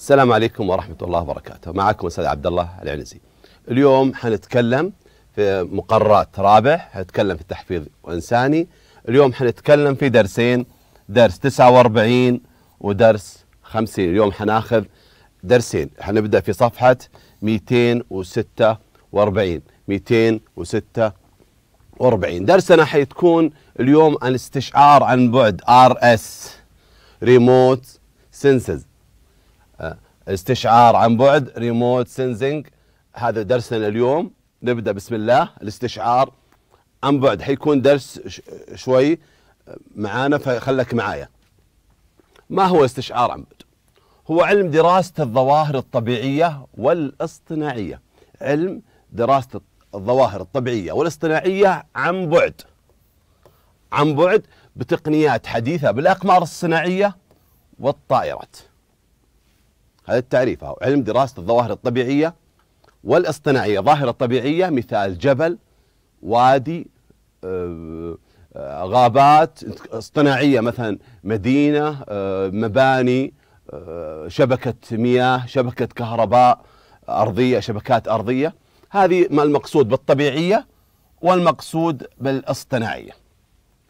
السلام عليكم ورحمة الله وبركاته معكم أستاذ عبد الله العنزي اليوم حنتكلم في مقررات رابع حنتكلم في التحفيظ الإنساني اليوم حنتكلم في درسين درس 49 ودرس 50 اليوم حناخذ درسين حنبدأ في صفحة 246 246 درسنا حيتكون اليوم عن استشعار عن بعد ار اس ريموت سنسز استشعار عن بعد ريموت سينزنج هذا درسنا اليوم نبدا بسم الله الاستشعار عن بعد حيكون درس شوي معانا فخلك معايا ما هو استشعار عن بعد هو علم دراسة الظواهر الطبيعية والاصطناعية علم دراسة الظواهر الطبيعية والاصطناعية عن بعد عن بعد بتقنيات حديثة بالأقمار الصناعية والطائرات هذا التعريف أو علم دراسة الظواهر الطبيعية والاصطناعية ظاهرة طبيعية مثال جبل وادي آه، آه، غابات اصطناعية مثلا مدينة آه، مباني شبكة مياه شبكة كهرباء أرضية شبكات أرضية هذه ما المقصود بالطبيعية والمقصود بالاصطناعية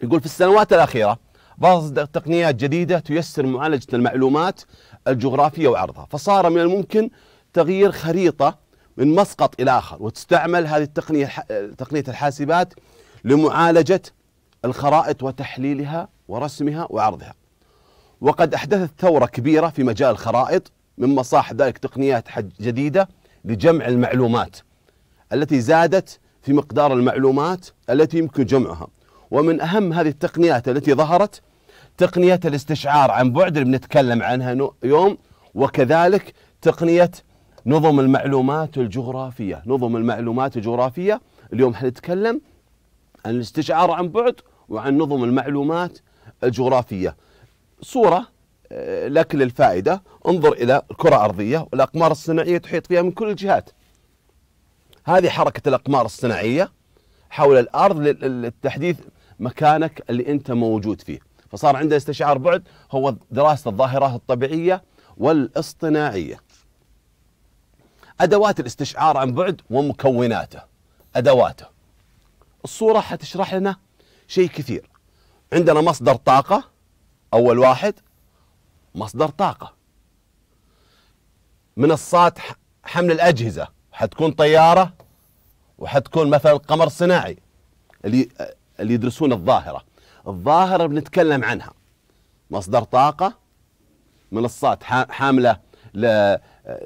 يقول في السنوات الأخيرة برزت تقنيات جديدة تيسر معالجة المعلومات الجغرافية وعرضها فصار من الممكن تغيير خريطة من مسقط إلى آخر وتستعمل هذه التقنية تقنية الحاسبات لمعالجة الخرائط وتحليلها ورسمها وعرضها وقد أحدثت ثورة كبيرة في مجال الخرائط مما صاح ذلك تقنيات جديدة لجمع المعلومات التي زادت في مقدار المعلومات التي يمكن جمعها ومن أهم هذه التقنيات التي ظهرت تقنية الاستشعار عن بعد اللي بنتكلم عنها يوم وكذلك تقنية نظم المعلومات الجغرافية نظم المعلومات الجغرافية اليوم حنتكلم عن الاستشعار عن بعد وعن نظم المعلومات الجغرافية صورة آه، لك للفائدة انظر إلى الكرة الأرضية والأقمار الصناعية تحيط فيها من كل الجهات هذه حركة الأقمار الصناعية حول الأرض للتحديث مكانك اللي أنت موجود فيه فصار عنده استشعار بعد هو دراسة الظاهرات الطبيعية والاصطناعية أدوات الاستشعار عن بعد ومكوناته أدواته الصورة حتشرح لنا شيء كثير عندنا مصدر طاقة أول واحد مصدر طاقة منصات حمل الأجهزة حتكون طيارة وحتكون مثلا قمر صناعي اللي اللي يدرسون الظاهرة الظاهرة بنتكلم عنها مصدر طاقة منصات حاملة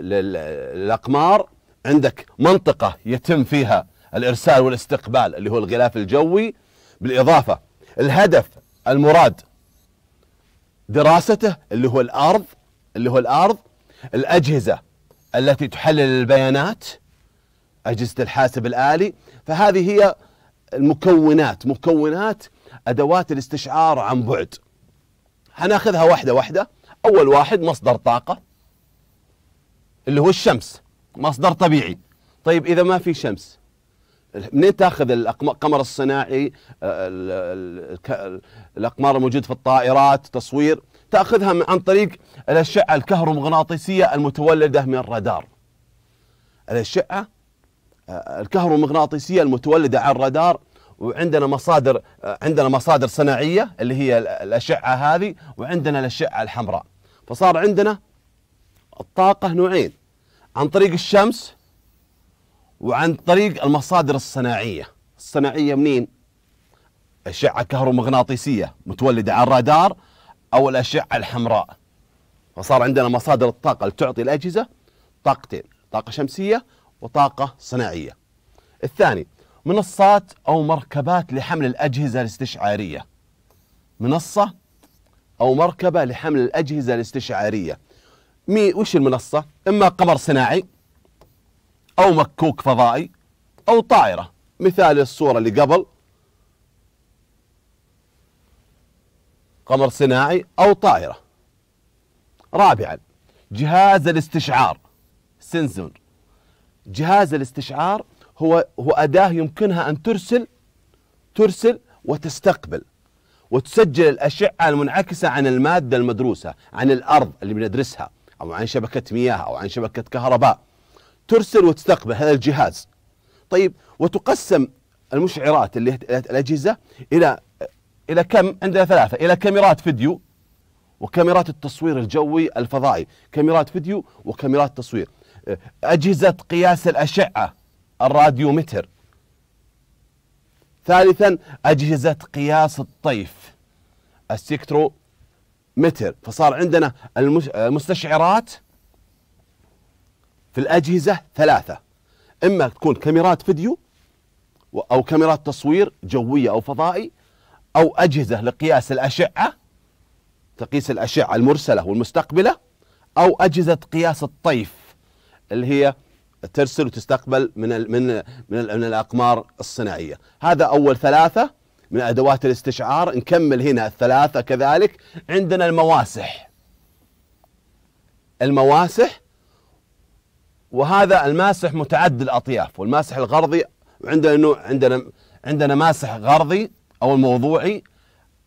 للأقمار عندك منطقة يتم فيها الإرسال والاستقبال اللي هو الغلاف الجوي بالإضافة الهدف المراد دراسته اللي هو الأرض اللي هو الأرض الأجهزة التي تحلل البيانات أجهزة الحاسب الآلي فهذه هي المكونات مكونات أدوات الاستشعار عن بعد هناخذها واحدة واحدة أول واحد مصدر طاقة اللي هو الشمس مصدر طبيعي طيب إذا ما في شمس منين تاخذ القمر الصناعي آه، الاقمار الموجود في الطائرات تصوير تاخذها عن طريق الاشعه الكهرومغناطيسيه المتولده من الرادار الاشعه آه، الكهرومغناطيسيه المتولده عن الرادار وعندنا مصادر عندنا مصادر صناعيه اللي هي الاشعه هذه وعندنا الاشعه الحمراء فصار عندنا الطاقه نوعين عن طريق الشمس وعن طريق المصادر الصناعيه الصناعيه منين اشعه كهرومغناطيسيه متولده على الرادار او الاشعه الحمراء فصار عندنا مصادر الطاقه اللي تعطي الاجهزه طاقتين طاقه شمسيه وطاقه صناعيه الثاني منصات أو مركبات لحمل الأجهزة الاستشعارية منصة أو مركبة لحمل الأجهزة الاستشعارية مي وش المنصة؟ إما قمر صناعي أو مكوك فضائي أو طائرة مثال الصورة اللي قبل قمر صناعي أو طائرة رابعا جهاز الاستشعار سنسور جهاز الاستشعار هو هو أداة يمكنها أن ترسل ترسل وتستقبل وتسجل الأشعة المنعكسة عن المادة المدروسة عن الأرض اللي بندرسها أو عن شبكة مياه أو عن شبكة كهرباء ترسل وتستقبل هذا الجهاز طيب وتقسم المشعرات اللي الأجهزة إلى إلى كم عندنا ثلاثة إلى كاميرات فيديو وكاميرات التصوير الجوي الفضائي كاميرات فيديو وكاميرات تصوير أجهزة قياس الأشعة الراديومتر ثالثا أجهزة قياس الطيف السكترو متر فصار عندنا المستشعرات في الأجهزة ثلاثة إما تكون كاميرات فيديو أو كاميرات تصوير جوية أو فضائي أو أجهزة لقياس الأشعة تقيس الأشعة المرسلة والمستقبلة أو أجهزة قياس الطيف اللي هي ترسل وتستقبل من الـ من من, الـ من الاقمار الصناعيه هذا اول ثلاثه من ادوات الاستشعار نكمل هنا الثلاثه كذلك عندنا المواسح المواسح وهذا الماسح متعدد الاطياف والماسح الغرضي عندنا نوع عندنا عندنا ماسح غرضي او الموضوعي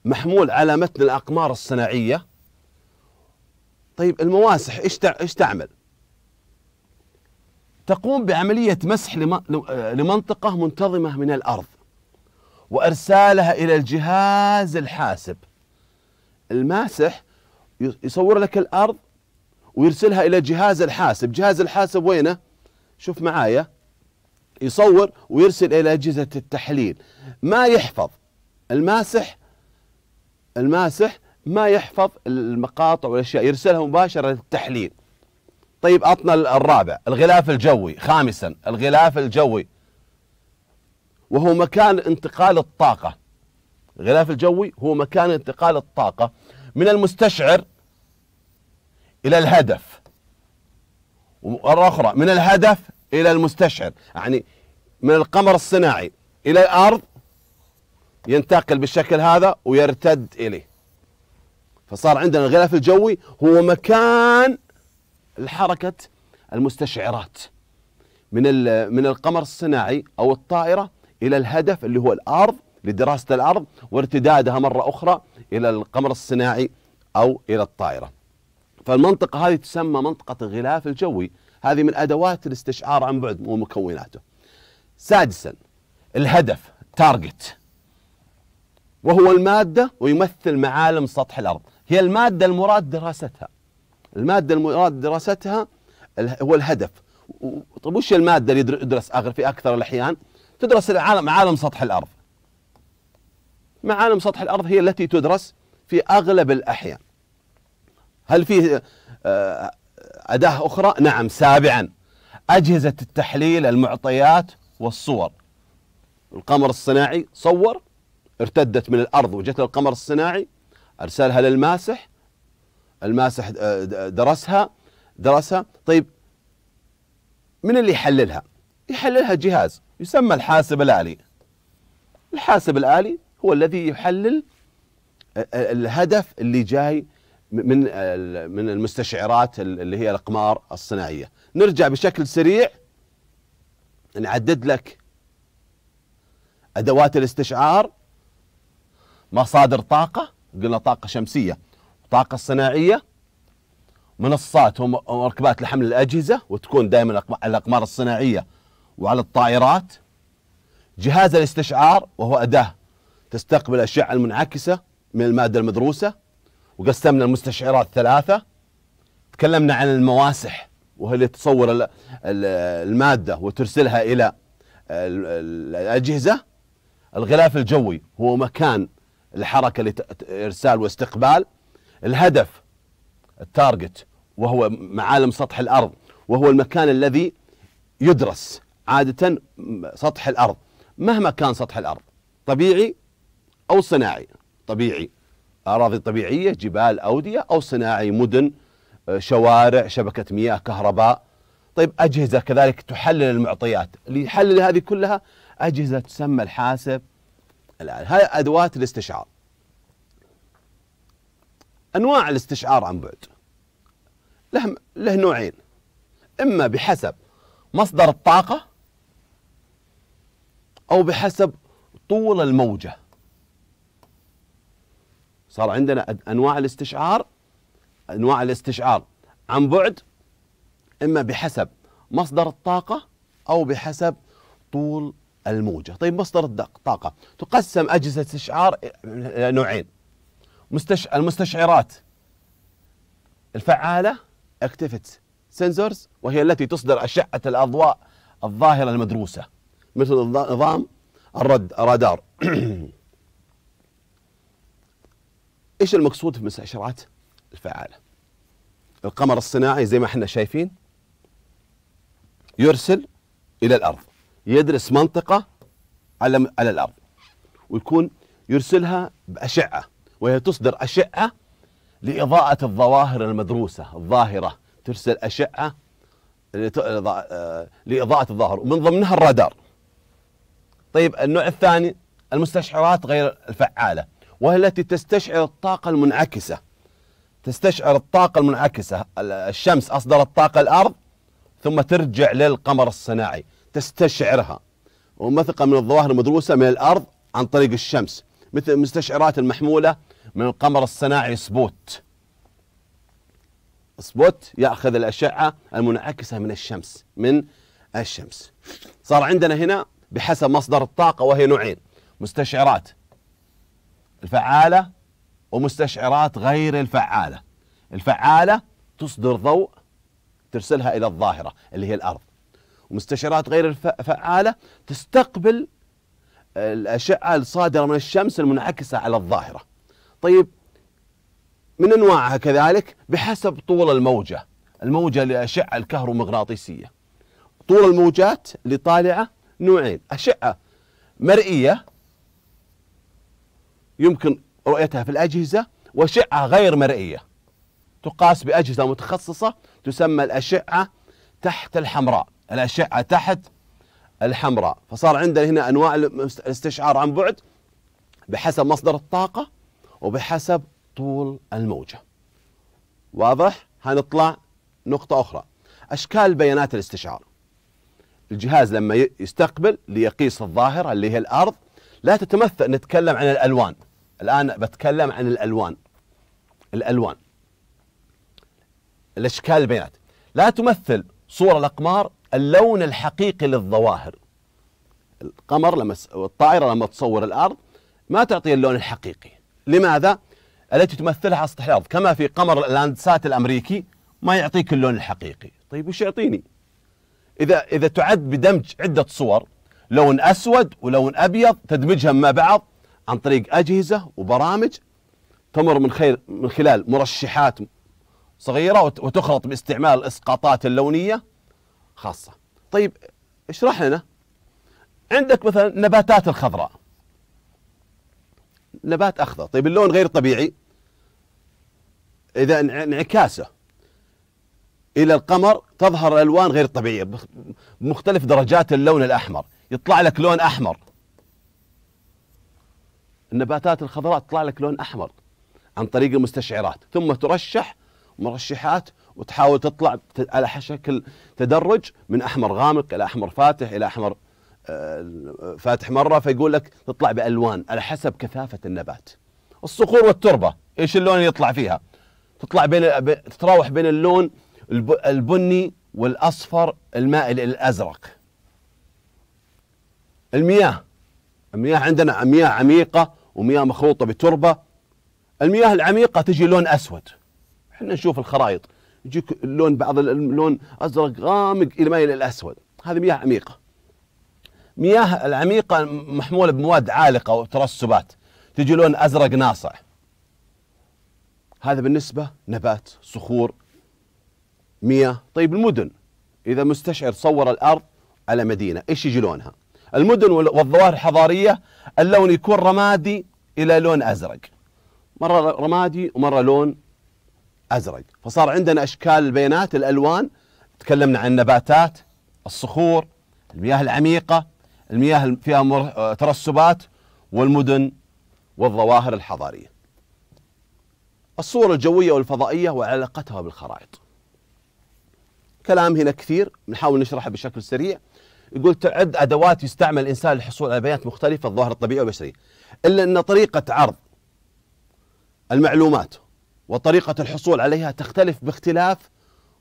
محمول على متن الاقمار الصناعيه طيب المواسح ايش ايش تعمل؟ تقوم بعملية مسح لمنطقة منتظمة من الأرض وإرسالها إلى الجهاز الحاسب الماسح يصور لك الأرض ويرسلها إلى جهاز الحاسب جهاز الحاسب وينه؟ شوف معايا يصور ويرسل إلى أجهزة التحليل ما يحفظ الماسح الماسح ما يحفظ المقاطع والأشياء يرسلها مباشرة للتحليل طيب عطنا الرابع الغلاف الجوي خامسا الغلاف الجوي وهو مكان انتقال الطاقة الغلاف الجوي هو مكان انتقال الطاقة من المستشعر إلى الهدف مرة أخرى من الهدف إلى المستشعر يعني من القمر الصناعي إلى الأرض ينتقل بالشكل هذا ويرتد إليه فصار عندنا الغلاف الجوي هو مكان الحركة المستشعرات من من القمر الصناعي أو الطائرة إلى الهدف اللي هو الأرض لدراسة الأرض وارتدادها مرة أخرى إلى القمر الصناعي أو إلى الطائرة فالمنطقة هذه تسمى منطقة الغلاف الجوي هذه من أدوات الاستشعار عن بعد ومكوناته سادسا الهدف تارجت وهو المادة ويمثل معالم سطح الأرض هي المادة المراد دراستها الماده المراد دراستها هو الهدف طيب وش الماده اللي يدرس في اكثر الاحيان؟ تدرس العالم معالم سطح الارض. معالم سطح الارض هي التي تدرس في اغلب الاحيان. هل في آه، اداه اخرى؟ نعم سابعا اجهزه التحليل المعطيات والصور. القمر الصناعي صور ارتدت من الارض وجت القمر الصناعي ارسلها للماسح الماسح آه، درسها درسها طيب من اللي يحللها يحللها جهاز يسمى الحاسب الآلي الحاسب الآلي هو الذي يحلل آه، آه، الهدف اللي جاي من من المستشعرات اللي هي الأقمار الصناعية نرجع بشكل سريع نعدد لك أدوات الاستشعار مصادر طاقة قلنا طاقة شمسية الطاقة الصناعية منصات ومركبات لحمل الأجهزة وتكون دائما الأقمار الصناعية وعلى الطائرات جهاز الاستشعار وهو أداة تستقبل الأشعة المنعكسة من المادة المدروسة وقسمنا المستشعرات ثلاثة تكلمنا عن المواسح وهي اللي تصور المادة وترسلها إلى الأجهزة الغلاف الجوي هو مكان الحركة لإرسال واستقبال الهدف التارجت وهو معالم سطح الارض وهو المكان الذي يدرس عاده سطح الارض مهما كان سطح الارض طبيعي او صناعي طبيعي اراضي طبيعيه جبال اوديه او صناعي مدن آه، شوارع شبكه مياه كهرباء طيب اجهزه كذلك تحلل المعطيات اللي يحلل هذه كلها اجهزه تسمى الحاسب الان هاي ادوات الاستشعار أنواع الاستشعار عن بعد له, له نوعين إما بحسب مصدر الطاقة أو بحسب طول الموجة صار عندنا أنواع الاستشعار أنواع الاستشعار عن بعد إما بحسب مصدر الطاقة أو بحسب طول الموجة طيب مصدر الطاقة تقسم أجهزة الاستشعار إلى نوعين مستش... المستشعرات الفعالة اكتيفيتس سنسورز وهي التي تصدر أشعة الأضواء الظاهرة المدروسة مثل نظام الرد الرادار ايش المقصود في المستشعرات الفعالة القمر الصناعي زي ما احنا شايفين يرسل إلى الأرض يدرس منطقة على على الأرض ويكون يرسلها بأشعة وهي تصدر أشعة لإضاءة الظواهر المدروسة الظاهرة ترسل أشعة آه، لإضاءة الظاهر ومن ضمنها الرادار طيب النوع الثاني المستشعرات غير الفعالة وهي التي تستشعر الطاقة المنعكسة تستشعر الطاقة المنعكسة الشمس أصدرت طاقة الأرض ثم ترجع للقمر الصناعي تستشعرها ومثقة من الظواهر المدروسة من الأرض عن طريق الشمس مثل المستشعرات المحمولة من القمر الصناعي سبوت سبوت ياخذ الاشعه المنعكسه من الشمس من الشمس صار عندنا هنا بحسب مصدر الطاقه وهي نوعين مستشعرات الفعاله ومستشعرات غير الفعاله الفعاله تصدر ضوء ترسلها الى الظاهره اللي هي الارض ومستشعرات غير الفعاله تستقبل الاشعه الصادره من الشمس المنعكسه على الظاهره طيب من انواعها كذلك بحسب طول الموجه الموجه لاشعه الكهرومغناطيسيه طول الموجات اللي طالعه نوعين اشعه مرئيه يمكن رؤيتها في الاجهزه واشعه غير مرئيه تقاس باجهزه متخصصه تسمى الاشعه تحت الحمراء الاشعه تحت الحمراء فصار عندنا هنا انواع الاستشعار عن بعد بحسب مصدر الطاقه وبحسب طول الموجة واضح؟ هنطلع نقطة أخرى أشكال بيانات الاستشعار الجهاز لما يستقبل ليقيس الظاهرة اللي هي الأرض لا تتمثل نتكلم عن الألوان الآن بتكلم عن الألوان الألوان الأشكال البيانات لا تمثل صورة الأقمار اللون الحقيقي للظواهر القمر لما الطائرة لما تصور الأرض ما تعطي اللون الحقيقي لماذا؟ التي تمثلها سطح الأرض كما في قمر الأندسات الأمريكي ما يعطيك اللون الحقيقي طيب وش يعطيني؟ إذا إذا تعد بدمج عدة صور لون أسود ولون أبيض تدمجها مع بعض عن طريق أجهزة وبرامج تمر من خير من خلال مرشحات صغيرة وتخلط باستعمال الإسقاطات اللونية خاصة طيب اشرح لنا عندك مثلا النباتات الخضراء نبات اخضر طيب اللون غير طبيعي اذا انعكاسه الى القمر تظهر الوان غير طبيعيه بمختلف درجات اللون الاحمر يطلع لك لون احمر النباتات الخضراء تطلع لك لون احمر عن طريق المستشعرات ثم ترشح مرشحات وتحاول تطلع على شكل تدرج من احمر غامق الى احمر فاتح الى احمر فاتح مره فيقول لك تطلع بالوان على حسب كثافه النبات الصخور والتربه ايش اللون اللي يطلع فيها تطلع بين تتراوح بين اللون البني والاصفر المائل الى الازرق المياه المياه عندنا مياه عميقه ومياه مخلوطه بتربه المياه العميقه تجي لون اسود احنا نشوف الخرائط يجيك اللون بعض اللون ازرق غامق الى ما الى الاسود هذه مياه عميقه مياه العميقة محمولة بمواد عالقة وترسبات تجي لون أزرق ناصع هذا بالنسبة نبات صخور مياه طيب المدن إذا مستشعر صور الأرض على مدينة إيش يجي لونها المدن والظواهر الحضارية اللون يكون رمادي إلى لون أزرق مرة رمادي ومرة لون أزرق فصار عندنا أشكال البيانات الألوان تكلمنا عن النباتات الصخور المياه العميقة المياه فيها آه، ترسبات والمدن والظواهر الحضارية الصور الجوية والفضائية وعلاقتها بالخرائط كلام هنا كثير نحاول نشرحه بشكل سريع يقول تعد أدوات يستعمل الإنسان للحصول على بيانات مختلفة الظواهر الطبيعية والبشرية إلا أن طريقة عرض المعلومات وطريقة الحصول عليها تختلف باختلاف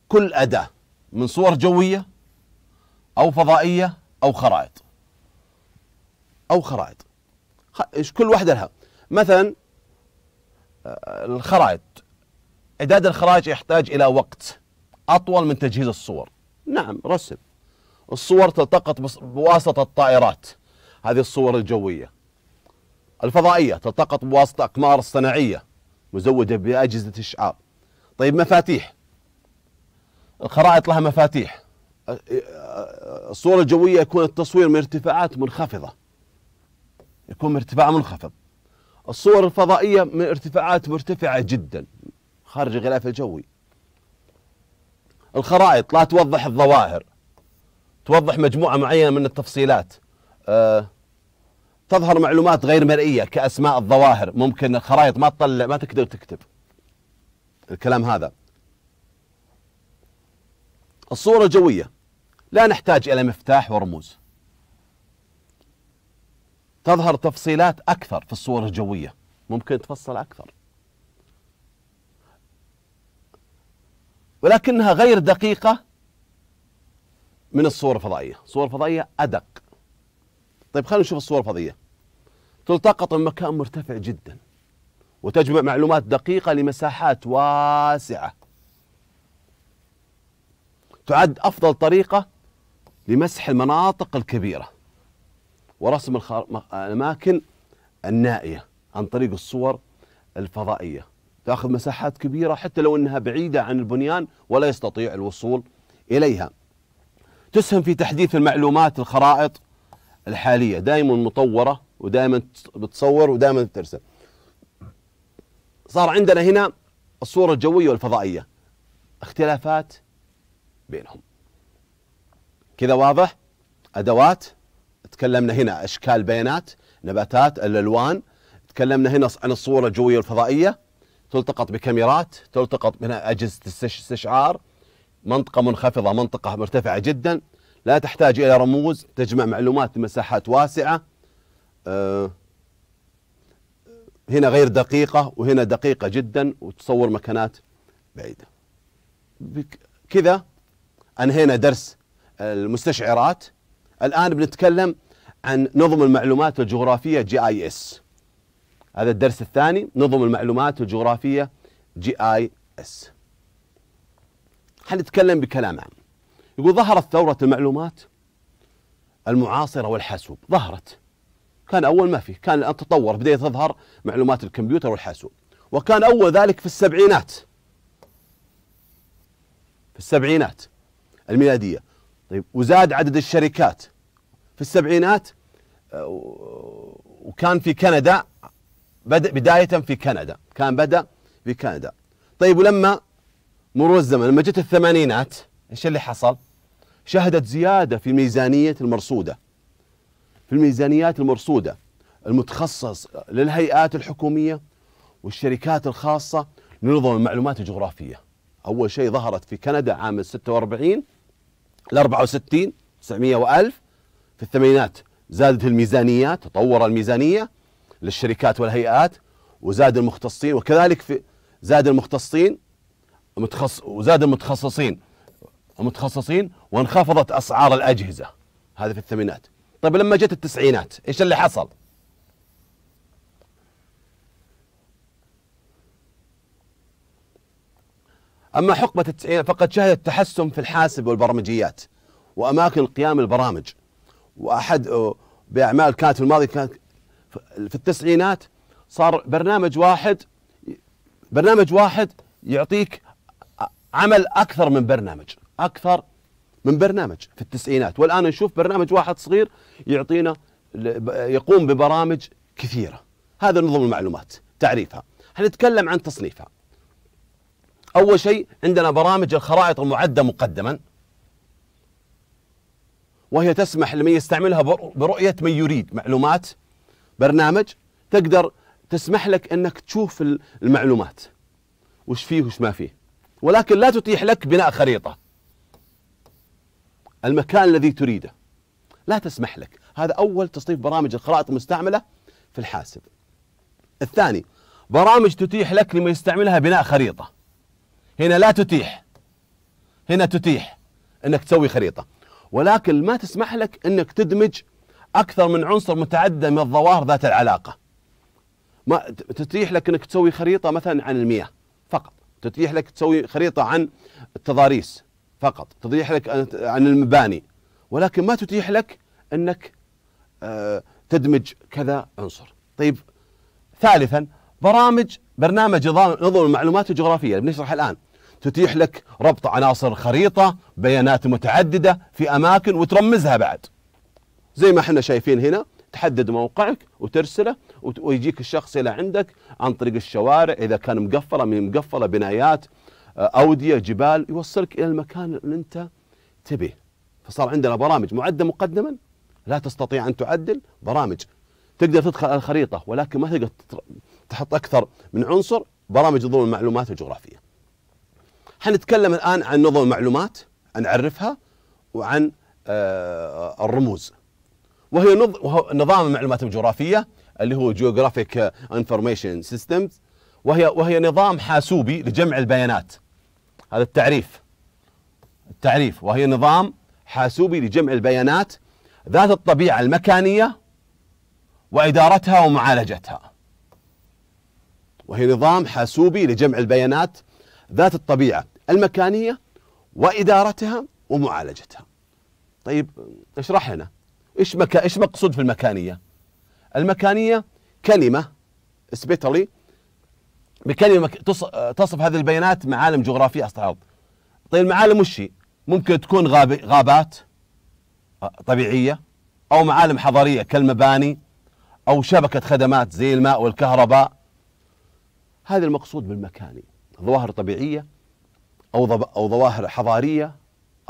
كل أداة من صور جوية أو فضائية أو خرائط أو خرائط كل واحدة لها مثلا آه، الخرائط إعداد الخرائط يحتاج إلى وقت أطول من تجهيز الصور نعم رسم الصور تلتقط بواسطة الطائرات هذه الصور الجوية الفضائية تلتقط بواسطة أقمار الصناعية مزودة بأجهزة الشعاع طيب مفاتيح الخرائط لها مفاتيح الصورة الجوية يكون التصوير من ارتفاعات منخفضة يكون ارتفاع منخفض الصور الفضائية من ارتفاعات مرتفعة جدا خارج الغلاف الجوي الخرائط لا توضح الظواهر توضح مجموعة معينة من التفصيلات أه تظهر معلومات غير مرئية كأسماء الظواهر ممكن الخرائط ما تطلع ما تقدر تكتب الكلام هذا الصورة الجوية لا نحتاج إلى مفتاح ورموز تظهر تفصيلات أكثر في الصور الجوية ممكن تفصل أكثر ولكنها غير دقيقة من الصور الفضائية الصور الفضائية أدق طيب خلينا نشوف الصور الفضائية تلتقط من مكان مرتفع جدا وتجمع معلومات دقيقة لمساحات واسعة تعد أفضل طريقة لمسح المناطق الكبيرة ورسم الأماكن النائية عن طريق الصور الفضائية تأخذ مساحات كبيرة حتى لو أنها بعيدة عن البنيان ولا يستطيع الوصول إليها تسهم في تحديث المعلومات الخرائط الحالية دائما مطورة ودائما بتصور ودائما بترسم صار عندنا هنا الصورة الجوية والفضائية اختلافات بينهم كذا واضح أدوات تكلمنا هنا اشكال بيانات نباتات الالوان تكلمنا هنا عن الصوره الجويه الفضائيه تلتقط بكاميرات تلتقط من اجهزه استشعار منطقه منخفضه منطقه مرتفعه جدا لا تحتاج الى رموز تجمع معلومات لمساحات واسعه أه هنا غير دقيقة وهنا دقيقة جدا وتصور مكانات بعيدة كذا أنهينا درس المستشعرات الآن بنتكلم عن نظم المعلومات الجغرافية جي آي اس هذا الدرس الثاني نظم المعلومات الجغرافية جي آي اس حنتكلم بكلام عام يقول ظهرت ثورة المعلومات المعاصرة والحاسوب ظهرت كان أول ما في كان الآن تطور بدأت تظهر معلومات الكمبيوتر والحاسوب وكان أول ذلك في السبعينات في السبعينات الميلادية طيب وزاد عدد الشركات في السبعينات آه، وكان في كندا بدأ بداية في كندا كان بدأ في كندا طيب ولما مرور الزمن لما جت الثمانينات ايش اللي حصل؟ شهدت زيادة في ميزانية المرصودة في الميزانيات المرصودة المتخصص للهيئات الحكومية والشركات الخاصة لنظم المعلومات الجغرافية أول شيء ظهرت في كندا عام 46 ال 64 900 و1000 في الثمانينات زادت الميزانيات تطور الميزانية للشركات والهيئات وزاد المختصين وكذلك في زاد المختصين متخص وزاد المتخصصين المتخصصين وانخفضت أسعار الأجهزة هذا في الثمانينات طيب لما جت التسعينات ايش اللي حصل؟ أما حقبة التسعين فقد شهدت تحسن في الحاسب والبرمجيات وأماكن قيام البرامج وأحد بأعمال كانت في الماضي كانت في التسعينات صار برنامج واحد برنامج واحد يعطيك عمل أكثر من برنامج أكثر من برنامج في التسعينات والآن نشوف برنامج واحد صغير يعطينا يقوم ببرامج كثيرة هذا نظم المعلومات تعريفها هنتكلم عن تصنيفها أول شيء عندنا برامج الخرائط المعدة مقدما وهي تسمح لمن يستعملها برؤية من يريد معلومات برنامج تقدر تسمح لك أنك تشوف المعلومات وش فيه وش ما فيه ولكن لا تتيح لك بناء خريطة المكان الذي تريده لا تسمح لك هذا أول تصنيف برامج الخرائط المستعملة في الحاسب الثاني برامج تتيح لك لما يستعملها بناء خريطة هنا لا تتيح هنا تتيح انك تسوي خريطه ولكن ما تسمح لك انك تدمج اكثر من عنصر متعدد من الظواهر ذات العلاقه ما تتيح لك انك تسوي خريطه مثلا عن المياه فقط تتيح لك تسوي خريطه عن التضاريس فقط تتيح لك عن المباني ولكن ما تتيح لك انك آه، تدمج كذا عنصر طيب ثالثا برامج برنامج نظم المعلومات الجغرافيه بنشرح الان تتيح لك ربط عناصر خريطة بيانات متعددة في أماكن وترمزها بعد زي ما احنا شايفين هنا تحدد موقعك وترسله ويجيك الشخص إلى عندك عن طريق الشوارع إذا كان مقفلة من مقفلة بنايات آه، أودية جبال يوصلك إلى المكان اللي أنت تبيه فصار عندنا برامج معدة مقدما لا تستطيع أن تعدل برامج تقدر تدخل على الخريطة ولكن ما تقدر تحط أكثر من عنصر برامج ضمن المعلومات الجغرافية حنتكلم الآن عن نظم المعلومات نعرفها وعن آه، الرموز وهي نظام المعلومات الجغرافية اللي هو جيوغرافيك انفورميشن سيستمز وهي وهي نظام حاسوبي لجمع البيانات هذا التعريف التعريف وهي نظام حاسوبي لجمع البيانات ذات الطبيعة المكانية وإدارتها ومعالجتها وهي نظام حاسوبي لجمع البيانات ذات الطبيعة المكانية وإدارتها ومعالجتها طيب اشرح لنا ايش مك... ايش مقصود في المكانية المكانية كلمة سبيتالي بكلمة تصف هذه البيانات معالم جغرافية أصلا طيب المعالم وش ممكن تكون غاب... غابات آه، طبيعية أو معالم حضارية كالمباني أو شبكة خدمات زي الماء والكهرباء هذا المقصود بالمكاني ظواهر طبيعية أو أو ظواهر حضارية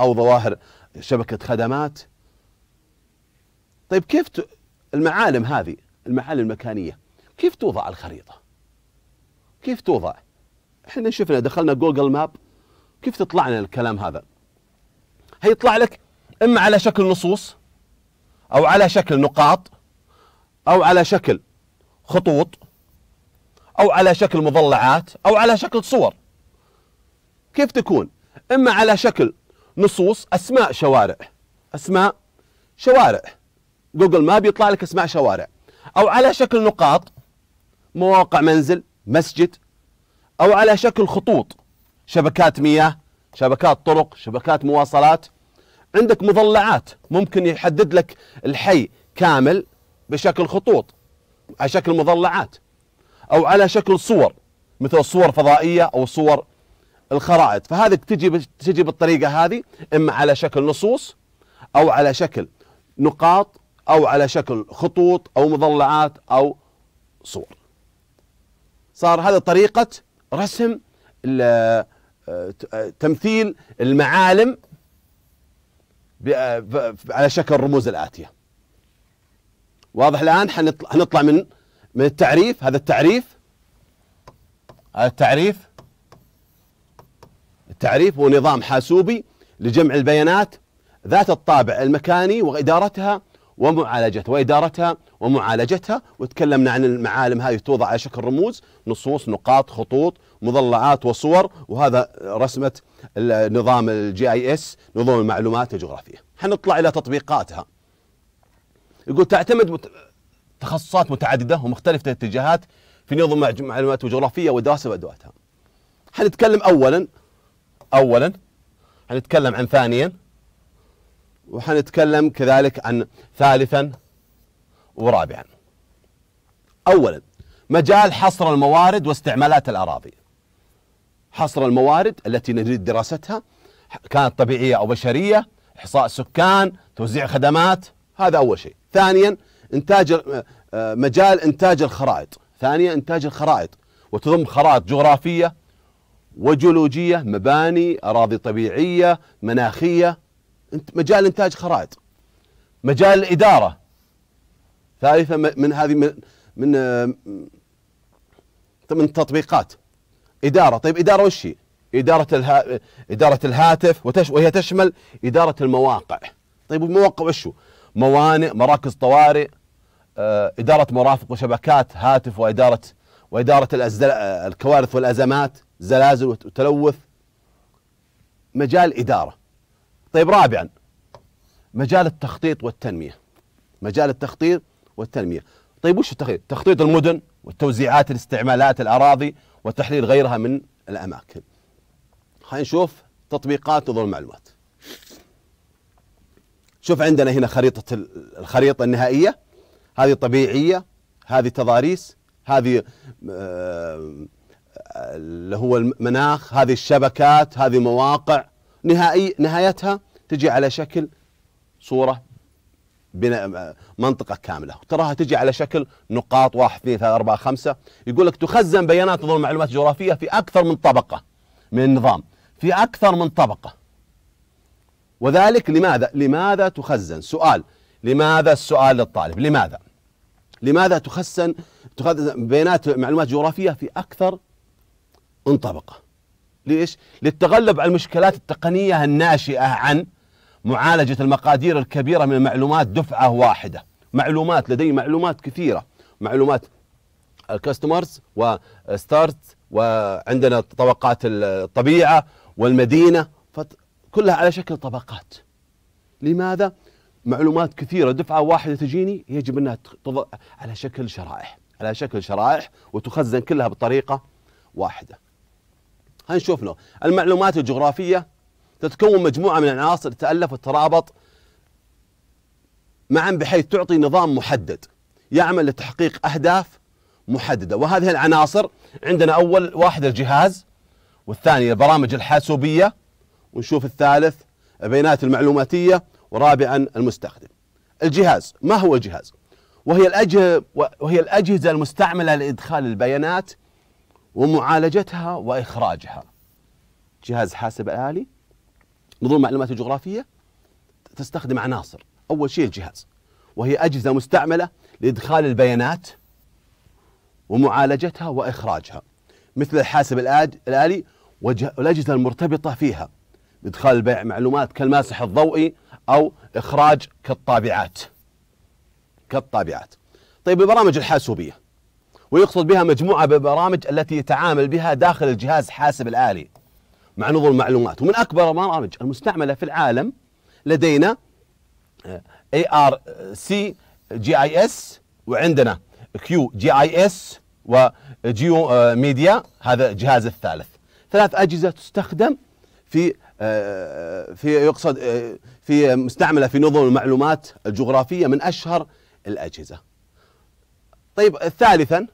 أو ظواهر شبكة خدمات طيب كيف المعالم هذه المعالم المكانية كيف توضع على الخريطة كيف توضع احنا شفنا دخلنا جوجل ماب كيف تطلع لنا الكلام هذا هيطلع لك اما على شكل نصوص او على شكل نقاط او على شكل خطوط أو على شكل مضلعات أو على شكل صور كيف تكون إما على شكل نصوص أسماء شوارع أسماء شوارع جوجل ماب يطلع لك أسماء شوارع أو على شكل نقاط مواقع منزل مسجد أو على شكل خطوط شبكات مياه شبكات طرق شبكات مواصلات عندك مضلعات ممكن يحدد لك الحي كامل بشكل خطوط على شكل مضلعات أو على شكل صور مثل الصور الفضائية أو صور الخرائط فهذه تجي تجي بالطريقة هذه إما على شكل نصوص أو على شكل نقاط أو على شكل خطوط أو مضلعات أو صور صار هذا طريقة رسم تمثيل المعالم على شكل الرموز الآتية واضح الآن حنطلع من من التعريف هذا التعريف هذا التعريف التعريف هو نظام حاسوبي لجمع البيانات ذات الطابع المكاني وإدارتها ومعالجتها وإدارتها ومعالجتها وتكلمنا عن المعالم هذه توضع على شكل رموز نصوص نقاط خطوط مضلعات وصور وهذا رسمة نظام الجي اي اس نظام المعلومات الجغرافية حنطلع إلى تطبيقاتها يقول تعتمد تخصصات متعددة ومختلفة الاتجاهات في نظم معلومات وجغرافية ودراسة وأدواتها حنتكلم أولا أولا حنتكلم عن ثانيا وحنتكلم كذلك عن ثالثا ورابعا أولا مجال حصر الموارد واستعمالات الأراضي حصر الموارد التي نريد دراستها كانت طبيعية أو بشرية إحصاء سكان توزيع خدمات هذا أول شيء ثانيا انتاج آه، مجال انتاج الخرائط ثانيا انتاج الخرائط وتضم خرائط جغرافيه وجيولوجيه مباني اراضي طبيعيه مناخيه مجال انتاج خرائط مجال الاداره ثالثا من هذه من آه، من من التطبيقات اداره طيب اداره وش هي؟ اداره الها... اداره الهاتف وتش... وهي تشمل اداره المواقع طيب المواقع وش هو؟ موانئ مراكز طوارئ آه، إدارة مرافق وشبكات هاتف وإدارة وإدارة آه، الكوارث والأزمات زلازل وتلوث مجال إدارة طيب رابعا مجال التخطيط والتنمية مجال التخطيط والتنمية طيب وش التخطيط؟ تخطيط المدن والتوزيعات الاستعمالات الأراضي وتحليل غيرها من الأماكن خلينا نشوف تطبيقات نظم المعلومات شوف عندنا هنا خريطة الخريطة النهائية هذه طبيعية هذه تضاريس هذه آه، اللي هو المناخ هذه الشبكات هذه مواقع نهائي نهايتها تجي على شكل صورة بناء منطقة كاملة تراها تجي على شكل نقاط واحد اثنين ثلاثة أربعة خمسة يقول لك تخزن بيانات ضمن معلومات جغرافية في أكثر من طبقة من النظام في أكثر من طبقة وذلك لماذا لماذا تخزن سؤال لماذا السؤال للطالب لماذا لماذا تخزن تخزن بيانات معلومات جغرافية في أكثر من طبقة ليش للتغلب على المشكلات التقنية الناشئة عن معالجة المقادير الكبيرة من المعلومات دفعة واحدة معلومات لدي معلومات كثيرة معلومات الكاستمرز وستارت وعندنا طبقات الطبيعة والمدينة كلها على شكل طبقات لماذا؟ معلومات كثيره دفعه واحده تجيني يجب انها تضع على شكل شرائح على شكل شرائح وتخزن كلها بطريقه واحده. هنشوف له المعلومات الجغرافيه تتكون مجموعه من العناصر تتالف وتترابط معا بحيث تعطي نظام محدد يعمل لتحقيق اهداف محدده وهذه العناصر عندنا اول واحد الجهاز والثاني البرامج الحاسوبيه ونشوف الثالث البيانات المعلوماتيه ورابعا المستخدم الجهاز ما هو الجهاز وهي الاجهزه وهي الأجهزة المستعملة لإدخال البيانات ومعالجتها وإخراجها جهاز حاسب آلي نظم معلومات جغرافيه تستخدم عناصر أول شيء الجهاز وهي أجهزة مستعملة لإدخال البيانات ومعالجتها وإخراجها مثل الحاسب الآلي والأجهزة المرتبطة فيها لادخال معلومات كالماسح الضوئي أو إخراج كالطابعات كالطابعات طيب البرامج الحاسوبية ويقصد بها مجموعة بالبرامج التي يتعامل بها داخل الجهاز حاسب الآلي مع نظم المعلومات ومن أكبر البرامج المستعملة في العالم لدينا اي ار سي جي اي اس وعندنا كيو جي اي اس وجيو ميديا هذا الجهاز الثالث ثلاث اجهزه تستخدم في في يقصد في مستعمله في نظم المعلومات الجغرافيه من اشهر الاجهزه. طيب ثالثا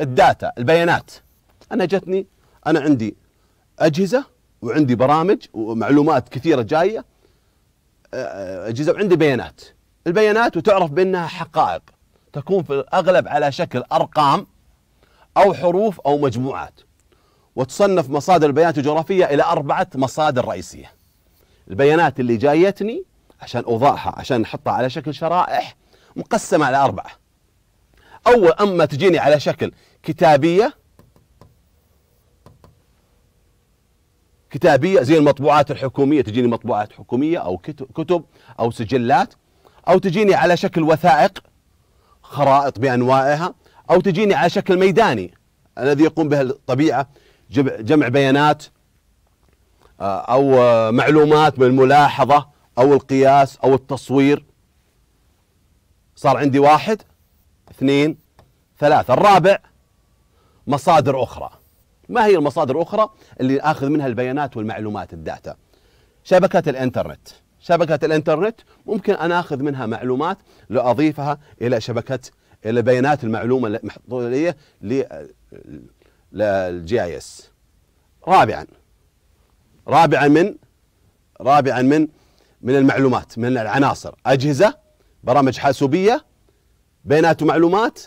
الداتا البيانات انا جتني انا عندي اجهزه وعندي برامج ومعلومات كثيره جايه اجهزه وعندي بيانات. البيانات وتعرف بانها حقائق تكون في الاغلب على شكل ارقام او حروف او مجموعات. وتصنف مصادر البيانات الجغرافية إلى أربعة مصادر رئيسية البيانات اللي جايتني عشان أوضعها عشان نحطها على شكل شرائح مقسمة على أربعة أول أما تجيني على شكل كتابية كتابية زي المطبوعات الحكومية تجيني مطبوعات حكومية أو كتب أو سجلات أو تجيني على شكل وثائق خرائط بأنواعها أو تجيني على شكل ميداني الذي يقوم به الطبيعة جمع بيانات آه، أو آه، معلومات من الملاحظه أو القياس أو التصوير صار عندي واحد اثنين ثلاثة الرابع مصادر أخرى ما هي المصادر الأخرى اللي آخذ منها البيانات والمعلومات الداتا شبكة الإنترنت شبكة الإنترنت ممكن أنا آخذ منها معلومات لأضيفها إلى شبكة إلى بيانات المعلومة المحطوطة لي آه، للجي اي اس رابعا رابعا من رابعا من من المعلومات من العناصر اجهزه برامج حاسوبيه بيانات ومعلومات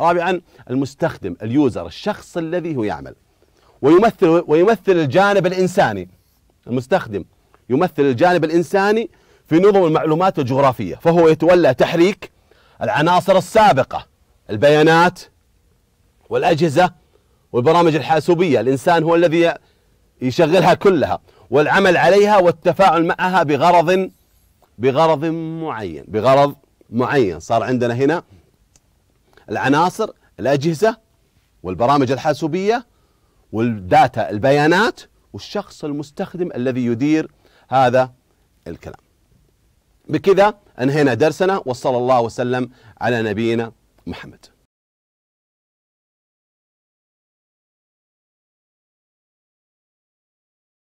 رابعا المستخدم اليوزر الشخص الذي هو يعمل ويمثل ويمثل الجانب الانساني المستخدم يمثل الجانب الانساني في نظم المعلومات الجغرافيه فهو يتولى تحريك العناصر السابقه البيانات والاجهزه والبرامج الحاسوبية الإنسان هو الذي يشغلها كلها والعمل عليها والتفاعل معها بغرض بغرض معين بغرض معين صار عندنا هنا العناصر الأجهزة والبرامج الحاسوبية والداتا البيانات والشخص المستخدم الذي يدير هذا الكلام بكذا انهينا درسنا وصلى الله وسلم على نبينا محمد